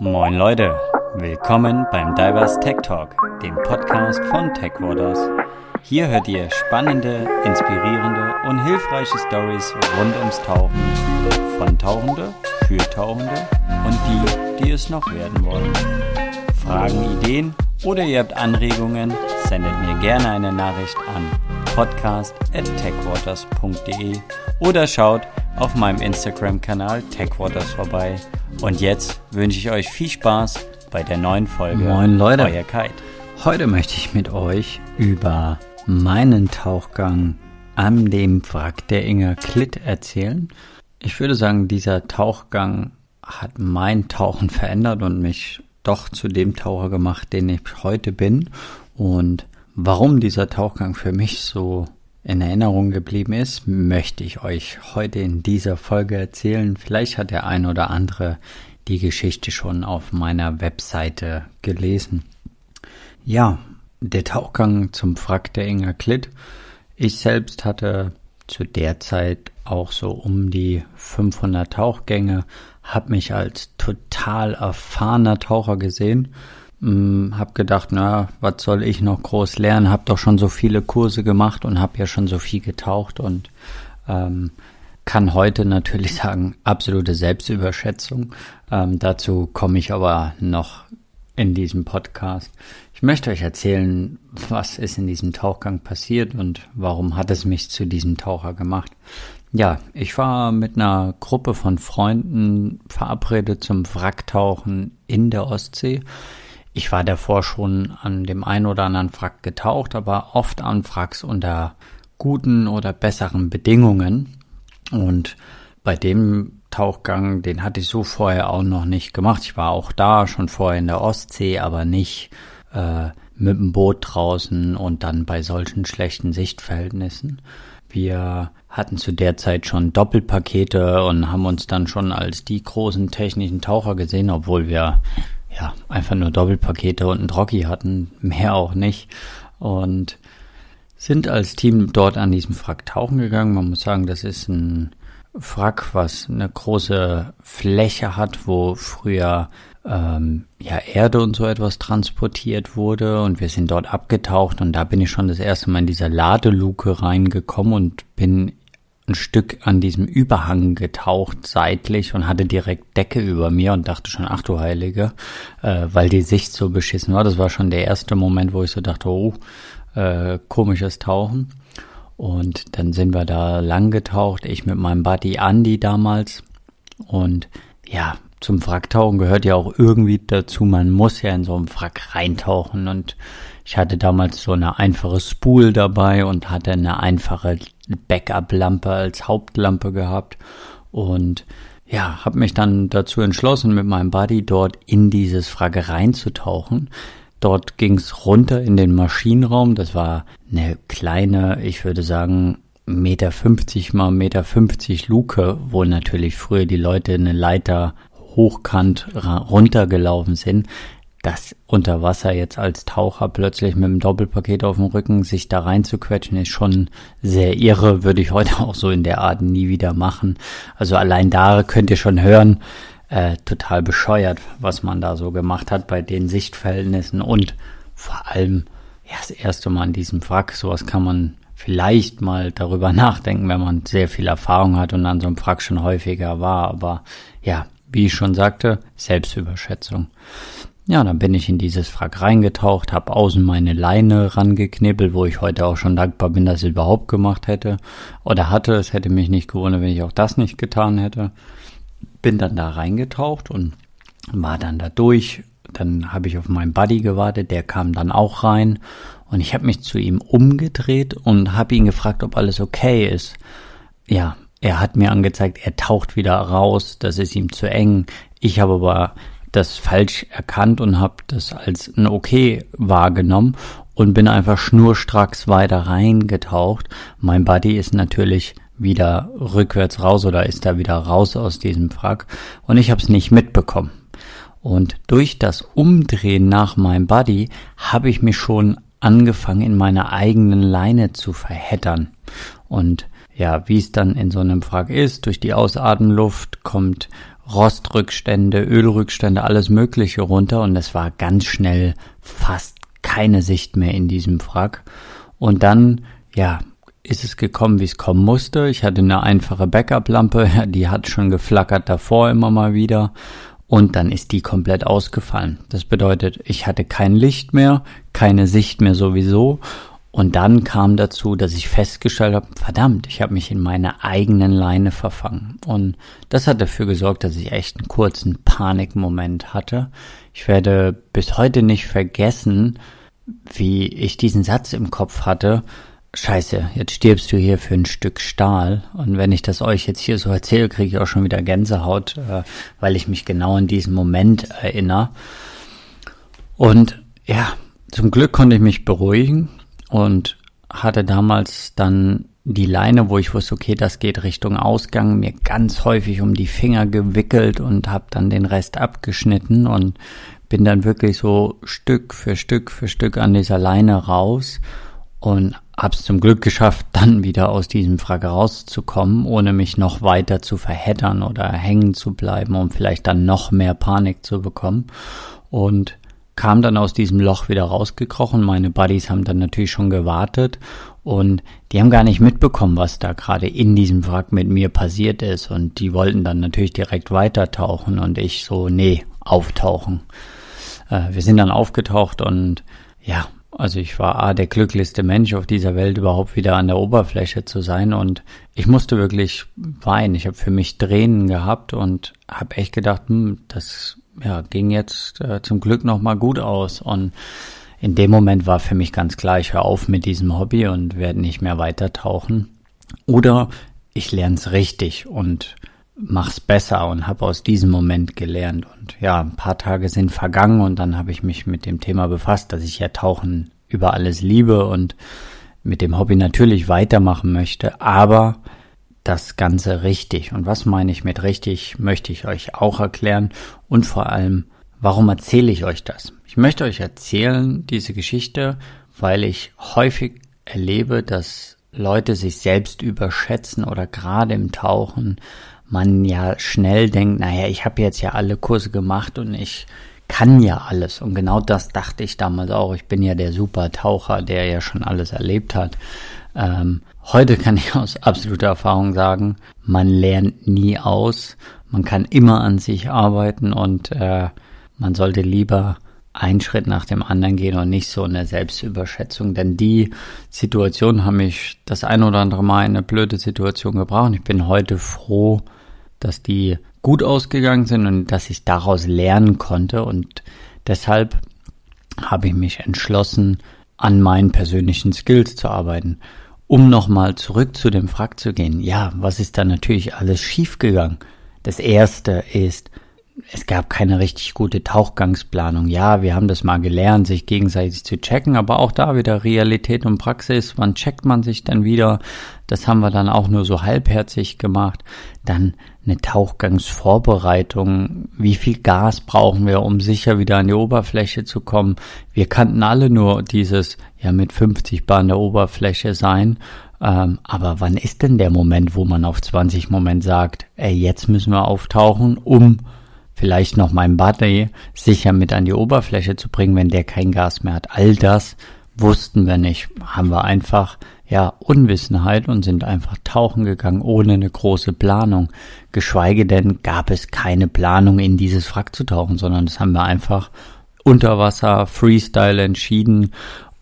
Moin Leute, willkommen beim Divers Tech Talk, dem Podcast von TechWaters. Hier hört ihr spannende, inspirierende und hilfreiche Stories rund ums Tauchen, von Tauchende, für Tauchende und die, die es noch werden wollen. Fragen, Ideen oder ihr habt Anregungen, sendet mir gerne eine Nachricht an podcast@techwaters.de oder schaut auf meinem Instagram-Kanal TechWaters vorbei. Und jetzt wünsche ich euch viel Spaß bei der neuen Folge. Moin Leute. Euer Kite. Heute möchte ich mit euch über meinen Tauchgang an dem Wrack der Inger Klitt erzählen. Ich würde sagen, dieser Tauchgang hat mein Tauchen verändert und mich doch zu dem Taucher gemacht, den ich heute bin. Und warum dieser Tauchgang für mich so in Erinnerung geblieben ist, möchte ich euch heute in dieser Folge erzählen. Vielleicht hat der ein oder andere die Geschichte schon auf meiner Webseite gelesen. Ja, der Tauchgang zum Wrack der Inger Klitt. Ich selbst hatte zu der Zeit auch so um die 500 Tauchgänge, habe mich als total erfahrener Taucher gesehen hm, hab gedacht, na, was soll ich noch groß lernen? Hab doch schon so viele Kurse gemacht und hab ja schon so viel getaucht und ähm, kann heute natürlich sagen, absolute Selbstüberschätzung. Ähm, dazu komme ich aber noch in diesem Podcast. Ich möchte euch erzählen, was ist in diesem Tauchgang passiert und warum hat es mich zu diesem Taucher gemacht. Ja, ich war mit einer Gruppe von Freunden verabredet zum Wracktauchen in der Ostsee. Ich war davor schon an dem einen oder anderen Frack getaucht, aber oft an Fracks unter guten oder besseren Bedingungen. Und bei dem Tauchgang, den hatte ich so vorher auch noch nicht gemacht. Ich war auch da schon vorher in der Ostsee, aber nicht äh, mit dem Boot draußen und dann bei solchen schlechten Sichtverhältnissen. Wir hatten zu der Zeit schon Doppelpakete und haben uns dann schon als die großen technischen Taucher gesehen, obwohl wir ja, einfach nur Doppelpakete und einen Trocki hatten, mehr auch nicht. Und sind als Team dort an diesem Frack tauchen gegangen. Man muss sagen, das ist ein Frack, was eine große Fläche hat, wo früher ähm, ja Erde und so etwas transportiert wurde und wir sind dort abgetaucht und da bin ich schon das erste Mal in dieser Ladeluke reingekommen und bin ein Stück an diesem Überhang getaucht seitlich und hatte direkt Decke über mir und dachte schon, ach du Heilige, äh, weil die Sicht so beschissen war. Das war schon der erste Moment, wo ich so dachte, oh, äh, komisches Tauchen. Und dann sind wir da lang getaucht, ich mit meinem Buddy Andy damals. Und ja, zum Wracktauchen gehört ja auch irgendwie dazu, man muss ja in so einem Wrack reintauchen und ich hatte damals so eine einfache Spool dabei und hatte eine einfache Backup-Lampe als Hauptlampe gehabt und ja, habe mich dann dazu entschlossen, mit meinem Buddy dort in dieses Frage reinzutauchen. Dort ging's runter in den Maschinenraum. Das war eine kleine, ich würde sagen, Meter 50 mal Meter 50 Luke, wo natürlich früher die Leute eine Leiter hochkant runtergelaufen sind das unter Wasser jetzt als Taucher plötzlich mit einem Doppelpaket auf dem Rücken sich da reinzuquetschen, ist schon sehr irre, würde ich heute auch so in der Art nie wieder machen. Also allein da könnt ihr schon hören, äh, total bescheuert, was man da so gemacht hat bei den Sichtverhältnissen und vor allem ja, das erste Mal in diesem Wrack. Sowas kann man vielleicht mal darüber nachdenken, wenn man sehr viel Erfahrung hat und an so einem Wrack schon häufiger war. Aber ja, wie ich schon sagte, Selbstüberschätzung. Ja, dann bin ich in dieses Frack reingetaucht, habe außen meine Leine rangeknibbelt, wo ich heute auch schon dankbar bin, dass ich überhaupt gemacht hätte oder hatte. Es hätte mich nicht gewundert, wenn ich auch das nicht getan hätte. Bin dann da reingetaucht und war dann da durch. Dann habe ich auf meinen Buddy gewartet, der kam dann auch rein und ich habe mich zu ihm umgedreht und habe ihn gefragt, ob alles okay ist. Ja, er hat mir angezeigt, er taucht wieder raus, das ist ihm zu eng. Ich habe aber das falsch erkannt und habe das als ein Okay wahrgenommen und bin einfach schnurstracks weiter reingetaucht. Mein Buddy ist natürlich wieder rückwärts raus oder ist da wieder raus aus diesem Wrack und ich habe es nicht mitbekommen. Und durch das Umdrehen nach meinem Buddy habe ich mich schon angefangen in meiner eigenen Leine zu verheddern. Und ja, wie es dann in so einem Wrack ist, durch die Ausatmenluft kommt Rostrückstände, Ölrückstände, alles Mögliche runter und es war ganz schnell fast keine Sicht mehr in diesem Frack. Und dann, ja, ist es gekommen, wie es kommen musste. Ich hatte eine einfache Backup-Lampe, die hat schon geflackert davor immer mal wieder. Und dann ist die komplett ausgefallen. Das bedeutet, ich hatte kein Licht mehr, keine Sicht mehr sowieso und dann kam dazu, dass ich festgestellt habe, verdammt, ich habe mich in meiner eigenen Leine verfangen. Und das hat dafür gesorgt, dass ich echt einen kurzen Panikmoment hatte. Ich werde bis heute nicht vergessen, wie ich diesen Satz im Kopf hatte. Scheiße, jetzt stirbst du hier für ein Stück Stahl. Und wenn ich das euch jetzt hier so erzähle, kriege ich auch schon wieder Gänsehaut, äh, weil ich mich genau in diesen Moment erinnere. Und ja, zum Glück konnte ich mich beruhigen und hatte damals dann die Leine, wo ich wusste, okay, das geht Richtung Ausgang, mir ganz häufig um die Finger gewickelt und habe dann den Rest abgeschnitten und bin dann wirklich so Stück für Stück für Stück an dieser Leine raus und hab's zum Glück geschafft, dann wieder aus diesem Frage rauszukommen, ohne mich noch weiter zu verheddern oder hängen zu bleiben, um vielleicht dann noch mehr Panik zu bekommen. Und kam dann aus diesem Loch wieder rausgekrochen. Meine Buddies haben dann natürlich schon gewartet und die haben gar nicht mitbekommen, was da gerade in diesem Wrack mit mir passiert ist. Und die wollten dann natürlich direkt weitertauchen und ich so, nee, auftauchen. Äh, wir sind dann aufgetaucht und ja, also ich war A, der glücklichste Mensch auf dieser Welt überhaupt wieder an der Oberfläche zu sein und ich musste wirklich weinen. Ich habe für mich Tränen gehabt und habe echt gedacht, hm, das ja, ging jetzt äh, zum Glück nochmal gut aus. Und in dem Moment war für mich ganz klar, ich höre auf mit diesem Hobby und werde nicht mehr weitertauchen. Oder ich lerne es richtig und mach's besser und habe aus diesem Moment gelernt. Und ja, ein paar Tage sind vergangen und dann habe ich mich mit dem Thema befasst, dass ich ja Tauchen über alles liebe und mit dem Hobby natürlich weitermachen möchte, aber das Ganze richtig? Und was meine ich mit richtig, möchte ich euch auch erklären und vor allem, warum erzähle ich euch das? Ich möchte euch erzählen diese Geschichte, weil ich häufig erlebe, dass Leute sich selbst überschätzen oder gerade im Tauchen man ja schnell denkt, naja, ich habe jetzt ja alle Kurse gemacht und ich kann ja alles. Und genau das dachte ich damals auch. Ich bin ja der Super Taucher, der ja schon alles erlebt hat. Ähm, heute kann ich aus absoluter Erfahrung sagen, man lernt nie aus, man kann immer an sich arbeiten und äh, man sollte lieber einen Schritt nach dem anderen gehen und nicht so eine Selbstüberschätzung. Denn die Situation haben mich das ein oder andere Mal in eine blöde Situation gebracht. Ich bin heute froh, dass die gut ausgegangen sind und dass ich daraus lernen konnte. Und deshalb habe ich mich entschlossen, an meinen persönlichen Skills zu arbeiten. Um nochmal zurück zu dem Frack zu gehen, ja, was ist da natürlich alles schiefgegangen? Das erste ist, es gab keine richtig gute Tauchgangsplanung. Ja, wir haben das mal gelernt, sich gegenseitig zu checken, aber auch da wieder Realität und Praxis. Wann checkt man sich denn wieder? Das haben wir dann auch nur so halbherzig gemacht. Dann eine Tauchgangsvorbereitung, wie viel Gas brauchen wir, um sicher wieder an die Oberfläche zu kommen. Wir kannten alle nur dieses, ja, mit 50 Bar an der Oberfläche sein. Ähm, aber wann ist denn der Moment, wo man auf 20 Moment sagt, ey, jetzt müssen wir auftauchen, um vielleicht noch meinen Buddy sicher mit an die Oberfläche zu bringen, wenn der kein Gas mehr hat. All das wussten wir nicht, haben wir einfach ja, Unwissenheit und sind einfach tauchen gegangen, ohne eine große Planung. Geschweige denn gab es keine Planung, in dieses Wrack zu tauchen, sondern das haben wir einfach unter Wasser, Freestyle entschieden,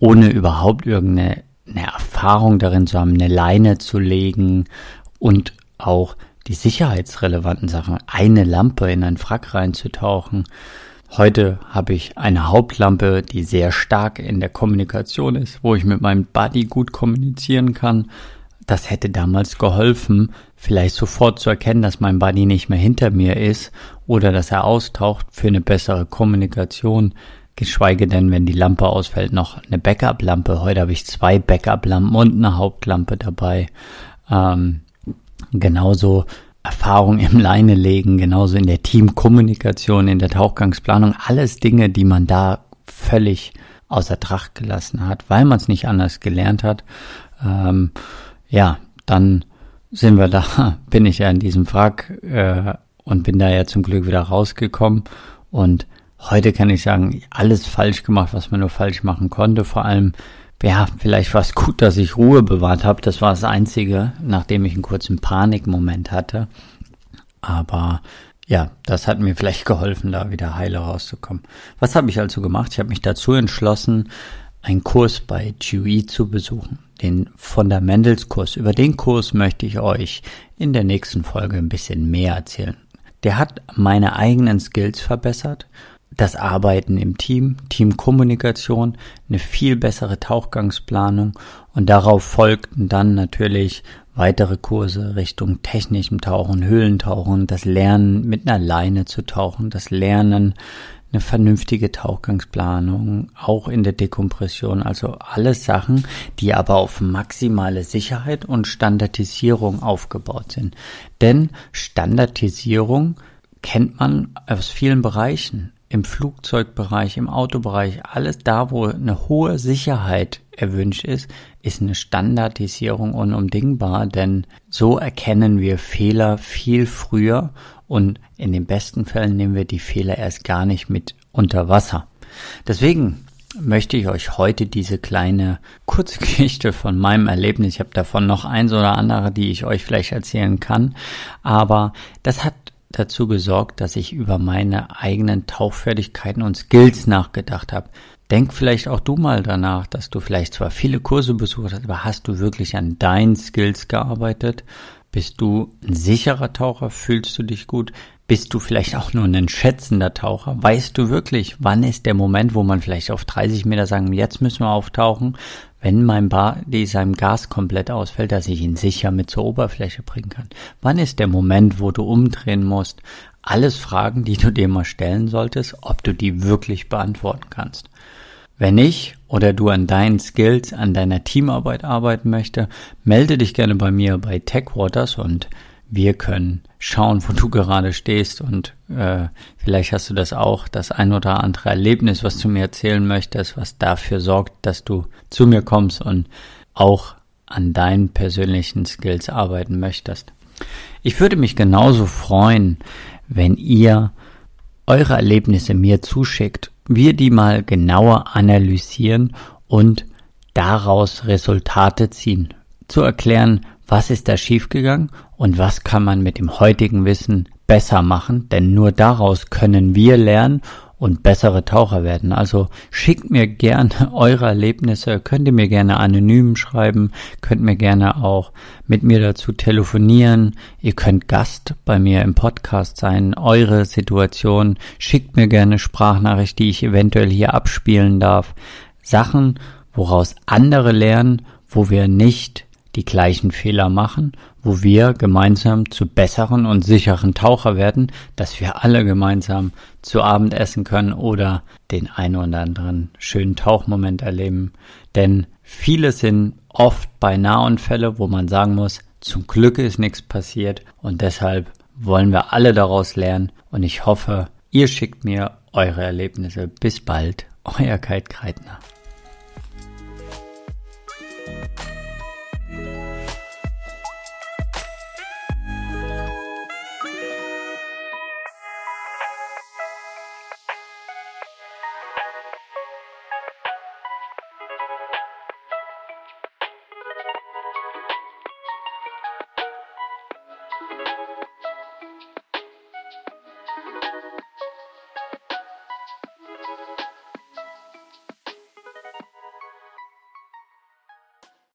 ohne überhaupt irgendeine Erfahrung darin zu haben, eine Leine zu legen und auch die sicherheitsrelevanten Sachen, eine Lampe in ein Frack reinzutauchen. Heute habe ich eine Hauptlampe, die sehr stark in der Kommunikation ist, wo ich mit meinem Buddy gut kommunizieren kann. Das hätte damals geholfen, vielleicht sofort zu erkennen, dass mein Buddy nicht mehr hinter mir ist oder dass er austaucht für eine bessere Kommunikation. Geschweige denn, wenn die Lampe ausfällt, noch eine Backup-Lampe. Heute habe ich zwei Backup-Lampen und eine Hauptlampe dabei. Ähm, genauso Erfahrung im Leine legen, genauso in der Teamkommunikation, in der Tauchgangsplanung, alles Dinge, die man da völlig außer Tracht gelassen hat, weil man es nicht anders gelernt hat. Ähm, ja, dann sind wir da, bin ich ja in diesem Frack äh, und bin da ja zum Glück wieder rausgekommen. Und heute kann ich sagen, alles falsch gemacht, was man nur falsch machen konnte. Vor allem ja, vielleicht war es gut, dass ich Ruhe bewahrt habe. Das war das Einzige, nachdem ich einen kurzen Panikmoment hatte. Aber ja, das hat mir vielleicht geholfen, da wieder heile rauszukommen. Was habe ich also gemacht? Ich habe mich dazu entschlossen, einen Kurs bei GUI e zu besuchen, den Fundamentals-Kurs. Über den Kurs möchte ich euch in der nächsten Folge ein bisschen mehr erzählen. Der hat meine eigenen Skills verbessert das Arbeiten im Team, Teamkommunikation, eine viel bessere Tauchgangsplanung und darauf folgten dann natürlich weitere Kurse Richtung technischem Tauchen, Höhlentauchen, das Lernen mit einer Leine zu tauchen, das Lernen eine vernünftige Tauchgangsplanung, auch in der Dekompression, also alles Sachen, die aber auf maximale Sicherheit und Standardisierung aufgebaut sind. Denn Standardisierung kennt man aus vielen Bereichen im Flugzeugbereich, im Autobereich, alles da, wo eine hohe Sicherheit erwünscht ist, ist eine Standardisierung unumdingbar, denn so erkennen wir Fehler viel früher und in den besten Fällen nehmen wir die Fehler erst gar nicht mit unter Wasser. Deswegen möchte ich euch heute diese kleine Kurzgeschichte von meinem Erlebnis, ich habe davon noch eins oder andere, die ich euch vielleicht erzählen kann, aber das hat dazu gesorgt, dass ich über meine eigenen Tauchfertigkeiten und Skills nachgedacht habe. Denk vielleicht auch du mal danach, dass du vielleicht zwar viele Kurse besucht hast, aber hast du wirklich an deinen Skills gearbeitet? Bist du ein sicherer Taucher? Fühlst du dich gut? Bist du vielleicht auch nur ein schätzender Taucher? Weißt du wirklich, wann ist der Moment, wo man vielleicht auf 30 Meter sagen, jetzt müssen wir auftauchen? wenn mein Body seinem Gas komplett ausfällt, dass ich ihn sicher mit zur Oberfläche bringen kann. Wann ist der Moment, wo du umdrehen musst? Alles Fragen, die du dir mal stellen solltest, ob du die wirklich beantworten kannst. Wenn ich oder du an deinen Skills, an deiner Teamarbeit arbeiten möchte, melde dich gerne bei mir bei TechWaters und wir können schauen, wo du gerade stehst und äh, vielleicht hast du das auch, das ein oder andere Erlebnis, was du mir erzählen möchtest, was dafür sorgt, dass du zu mir kommst und auch an deinen persönlichen Skills arbeiten möchtest. Ich würde mich genauso freuen, wenn ihr eure Erlebnisse mir zuschickt, wir die mal genauer analysieren und daraus Resultate ziehen. Zu erklären, was ist da schiefgegangen und was kann man mit dem heutigen Wissen besser machen, denn nur daraus können wir lernen und bessere Taucher werden. Also schickt mir gerne eure Erlebnisse, könnt ihr mir gerne anonym schreiben, könnt mir gerne auch mit mir dazu telefonieren, ihr könnt Gast bei mir im Podcast sein, eure Situation, schickt mir gerne Sprachnachricht, die ich eventuell hier abspielen darf, Sachen, woraus andere lernen, wo wir nicht die gleichen Fehler machen, wo wir gemeinsam zu besseren und sicheren Taucher werden, dass wir alle gemeinsam zu Abend essen können oder den einen oder anderen schönen Tauchmoment erleben. Denn viele sind oft bei Nahunfälle, wo man sagen muss, zum Glück ist nichts passiert und deshalb wollen wir alle daraus lernen und ich hoffe, ihr schickt mir eure Erlebnisse. Bis bald, euer Kite Kreitner.